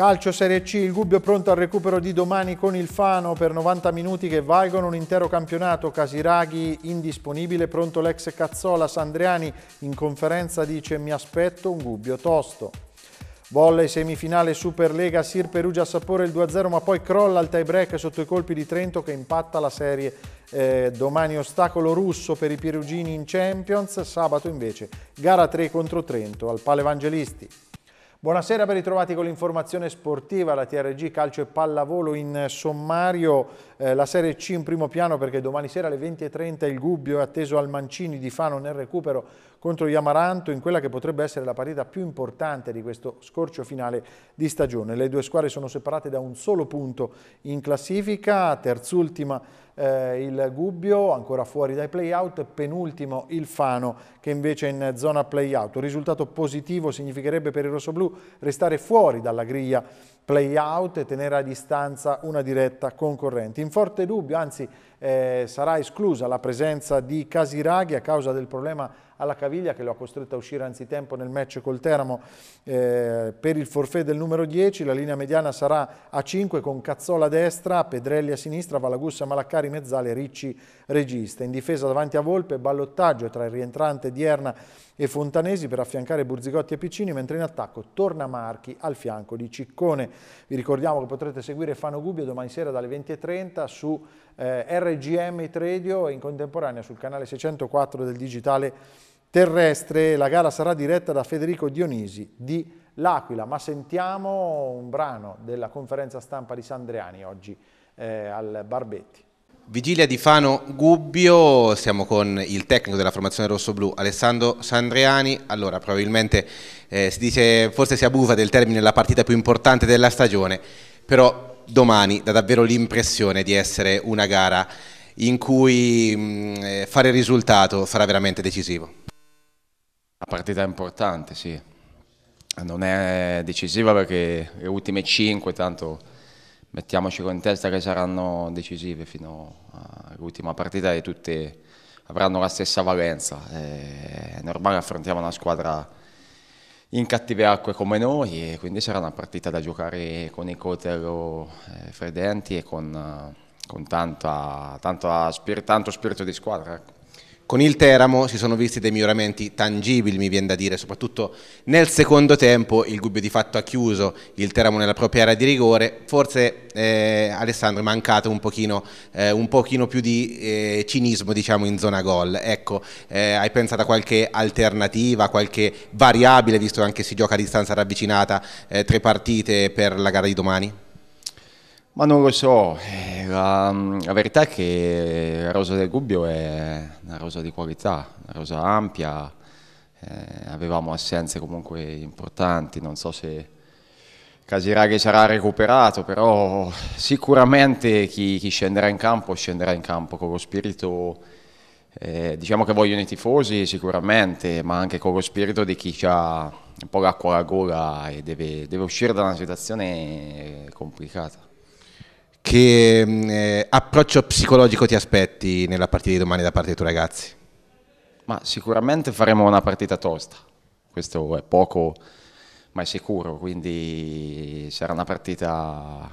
Calcio Serie C, il Gubbio pronto al recupero di domani con il Fano per 90 minuti che valgono un intero campionato. Casiraghi indisponibile, pronto l'ex Cazzola Sandriani in conferenza dice mi aspetto un Gubbio tosto. Volley semifinale Superlega, Sir Perugia a Sapore il 2-0 ma poi crolla il tie-break sotto i colpi di Trento che impatta la serie eh, domani ostacolo russo per i Perugini in Champions, sabato invece gara 3 contro Trento al Palevangelisti. Buonasera ben ritrovati con l'informazione sportiva, la TRG calcio e pallavolo in sommario, eh, la Serie C in primo piano perché domani sera alle 20.30 il Gubbio è atteso al Mancini di Fano nel recupero contro gli Amaranto in quella che potrebbe essere la partita più importante di questo scorcio finale di stagione. Le due squadre sono separate da un solo punto in classifica, terzultima eh, il Gubbio, ancora fuori dai play-out, penultimo il Fano che invece è in zona playout. Un risultato positivo significherebbe per i rossoblù restare fuori dalla griglia play-out e tenere a distanza una diretta concorrente. In forte dubbio, anzi eh, sarà esclusa la presenza di Casiraghi a causa del problema alla caviglia che lo ha costretto a uscire anzitempo nel match col Teramo eh, per il forfè del numero 10, la linea mediana sarà a 5 con Cazzola a destra, Pedrelli a sinistra, Valagussa, Malaccari, Mezzale, Ricci regista. In difesa davanti a Volpe ballottaggio tra il rientrante Dierna e Fontanesi per affiancare Burzigotti e Piccini, mentre in attacco torna Marchi al fianco di Ciccone. Vi ricordiamo che potrete seguire Fano Gubbio domani sera dalle 20.30 su eh, RGM Tredio e in contemporanea sul canale 604 del digitale terrestre. La gara sarà diretta da Federico Dionisi di L'Aquila, ma sentiamo un brano della conferenza stampa di Sandriani oggi eh, al Barbetti. Vigilia di Fano Gubbio, siamo con il tecnico della formazione rossoblù Alessandro Sandriani. Allora, probabilmente eh, si dice, forse si abusa del termine la partita più importante della stagione, però domani dà davvero l'impressione di essere una gara in cui mh, mm, eh, fare il risultato sarà veramente decisivo. La partita è importante, sì. Non è decisiva perché le ultime 5 tanto mettiamoci con testa che saranno decisive fino all'ultima partita e tutte avranno la stessa valenza. Eh, è normale affrontiamo una squadra in cattive acque come noi e quindi sarà una partita da giocare con i cotelo eh, fredenti e con, eh, con tanta, tanta, tanto spirito di squadra. Ecco. Con il Teramo si sono visti dei miglioramenti tangibili, mi viene da dire, soprattutto nel secondo tempo il Gubbio di fatto ha chiuso il Teramo nella propria area di rigore, forse eh, Alessandro è mancato un pochino, eh, un pochino più di eh, cinismo diciamo, in zona gol, ecco, eh, hai pensato a qualche alternativa, qualche variabile, visto anche che si gioca a distanza ravvicinata, eh, tre partite per la gara di domani? Ma non lo so, eh, la, la, verità è che la rosa del Gubbio è una rosa di qualità, una rosa ampia, eh, avevamo assenze comunque importanti, non so se Casiraghi sarà recuperato, però sicuramente chi, chi, scenderà in campo scenderà in campo con lo spirito, eh, diciamo che vogliono i tifosi sicuramente, ma anche con lo spirito di chi ha un po' l'acqua alla gola e deve, deve uscire da una situazione complicata. Che mm, eh, approccio psicologico ti aspetti nella partita di domani da parte dei tuoi ragazzi? Ma sicuramente faremo una partita tosta, questo è poco ma è sicuro, quindi sarà una partita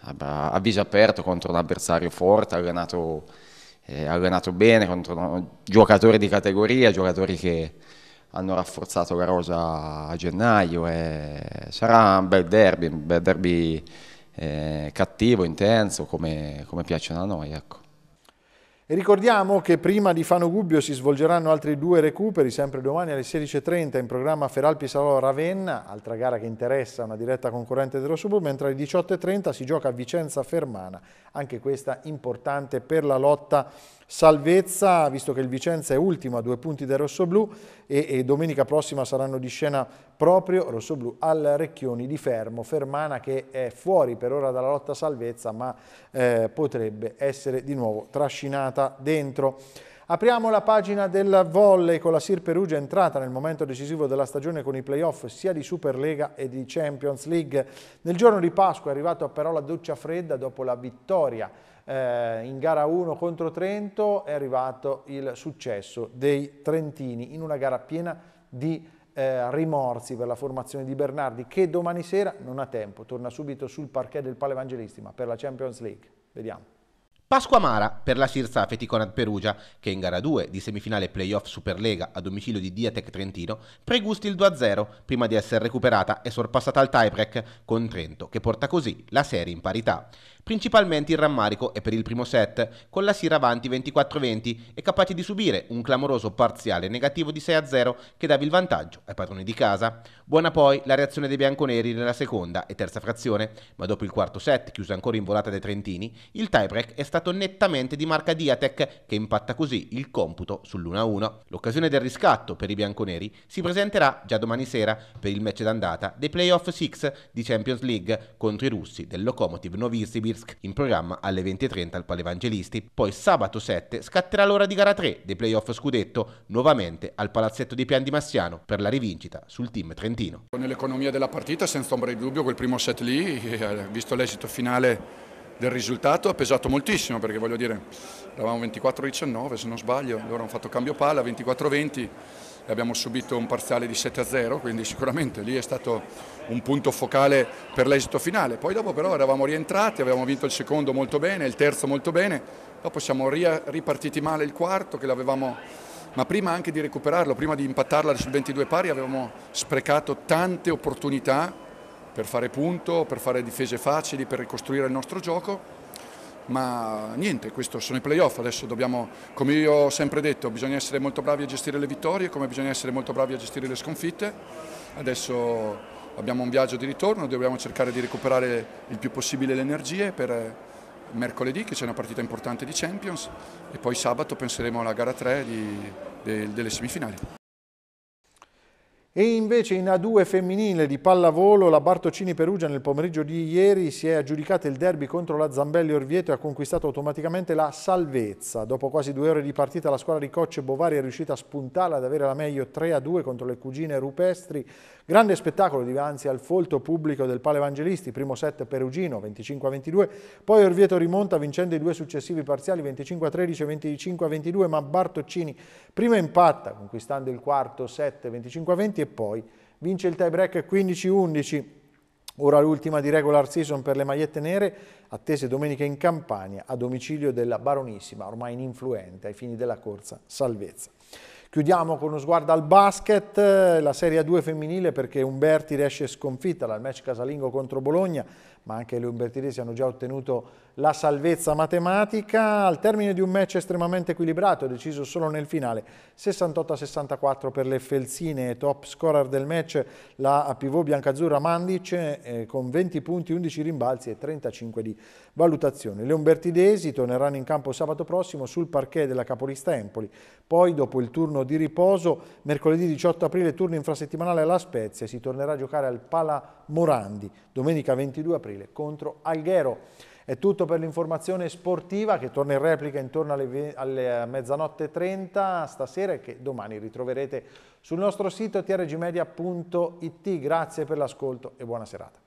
a viso aperto contro un avversario forte, allenato, eh, allenato bene, contro giocatori di categoria, giocatori che hanno rafforzato la rosa a gennaio. Eh, sarà un bel derby, un bel derby eh, cattivo, intenso, come, come piacciono a noi. Ecco. E ricordiamo che prima di Fano Gubbio si svolgeranno altri due recuperi, sempre domani alle 16.30 in programma Feralpi Salò Ravenna, altra gara che interessa una diretta concorrente dello Sub, mentre alle 18.30 si gioca Vicenza Fermana, anche questa importante per la lotta salvezza, visto che il Vicenza è ultimo a due punti del rossoblù e, e domenica prossima saranno di scena proprio rossoblù al Recchioni di Fermo, Fermana che è fuori per ora dalla lotta salvezza ma eh, potrebbe essere di nuovo trascinata dentro. Apriamo la pagina del volley con la Sir Perugia entrata nel momento decisivo della stagione con i playoff sia di Superlega e di Champions League. Nel giorno di Pasqua è arrivato però la doccia fredda dopo la vittoria eh, in gara 1 contro Trento, è arrivato il successo dei Trentini in una gara piena di eh, rimorsi per la formazione di Bernardi che domani sera non ha tempo, torna subito sul parquet del Palo Evangelisti, ma per la Champions League. Vediamo. Pasqua Mara per la Sirsa con Perugia, che in gara 2 di semifinale playoff Superlega a domicilio di Diatec Trentino pregusti il 2-0 prima di essere recuperata e sorpassata al tiebreak con Trento, che porta così la serie in parità. Principalmente il rammarico è per il primo set, con la Sira avanti 24-20 e capace di subire un clamoroso parziale negativo di 6-0 che dava il vantaggio ai padroni di casa. Buona poi la reazione dei bianconeri nella seconda e terza frazione, ma dopo il quarto set, chiuso ancora in volata dai Trentini, il tiebreak è stato stato nettamente di marca Diatec, che impatta così il computo sull'1-1. L'occasione del riscatto per i bianconeri si presenterà già domani sera per il match d'andata dei playoff 6 di Champions League contro i russi del Lokomotiv Novosibirsk, in programma alle 20.30 al Palevangelisti. Poi sabato 7 scatterà l'ora di gara 3 dei playoff Scudetto, nuovamente al Palazzetto di Pian di Massiano per la rivincita sul team trentino. Nell'economia della partita, senza ombra di dubbio, quel primo set lì, eh, visto l'esito finale del risultato ha pesato moltissimo perché voglio dire, eravamo 24-19 se non sbaglio, loro hanno fatto cambio palla 24-20 e abbiamo subito un parziale di 7-0, quindi sicuramente lì è stato un punto focale per l'esito finale. Poi dopo però eravamo rientrati, avevamo vinto il secondo molto bene, il terzo molto bene, dopo siamo ripartiti male il quarto che l'avevamo ma prima anche di recuperarlo, prima di impattarla sul 22 pari avevamo sprecato tante opportunità per fare punto, per fare difese facili, per ricostruire il nostro gioco. Ma niente, questo sono i playoff, adesso dobbiamo, come io ho sempre detto, bisogna essere molto bravi a gestire le vittorie, come bisogna essere molto bravi a gestire le sconfitte. Adesso abbiamo un viaggio di ritorno, dobbiamo cercare di recuperare il più possibile le energie per mercoledì che c'è una partita importante di Champions e poi sabato penseremo alla gara 3 di, de, delle semifinali. E invece in A2 femminile di pallavolo la Bartocini Perugia nel pomeriggio di ieri si è aggiudicata il derby contro la Zambelli Orvieto e ha conquistato automaticamente la salvezza. Dopo quasi due ore di partita la squadra di Cocce Bovari è riuscita a spuntare ad avere la meglio 3-2 contro le cugine rupestri. Grande spettacolo davanti al folto pubblico del Pale Evangelisti, primo set perugino 25-22, poi Orvieto rimonta vincendo i due successivi parziali 25-13 e 25-22, ma Bartocini Prima impatta conquistando il quarto 7, 25 20 e poi vince il tie break 15-11. Ora l'ultima di regular season per le magliette nere, attese domenica in Campania a domicilio della baronissima, ormai ininfluente ai fini della corsa salvezza. Chiudiamo con uno sguardo al basket, la Serie 2 femminile perché Umberti riesce sconfitta dal match casalingo contro Bologna ma anche le Umbertidesi hanno già ottenuto la salvezza matematica al termine di un match estremamente equilibrato, deciso solo nel finale, 68-64 per le Felsine, top scorer del match la pivot biancazzurra Mandic eh, con 20 punti, 11 rimbalzi e 35 di valutazione. Le Umbertidesi torneranno in campo sabato prossimo sul parquet della capolista Empoli, poi dopo il turno di riposo mercoledì 18 aprile turno infrasettimanale alla Spezia, si tornerà a giocare al Pala Morandi, domenica 22 aprile aprile contro Alghero. È tutto per l'informazione sportiva che torna in replica intorno alle, alle eh, mezzanotte 30 stasera e che domani ritroverete sul nostro sito trgmedia.it. Grazie per l'ascolto e buona serata.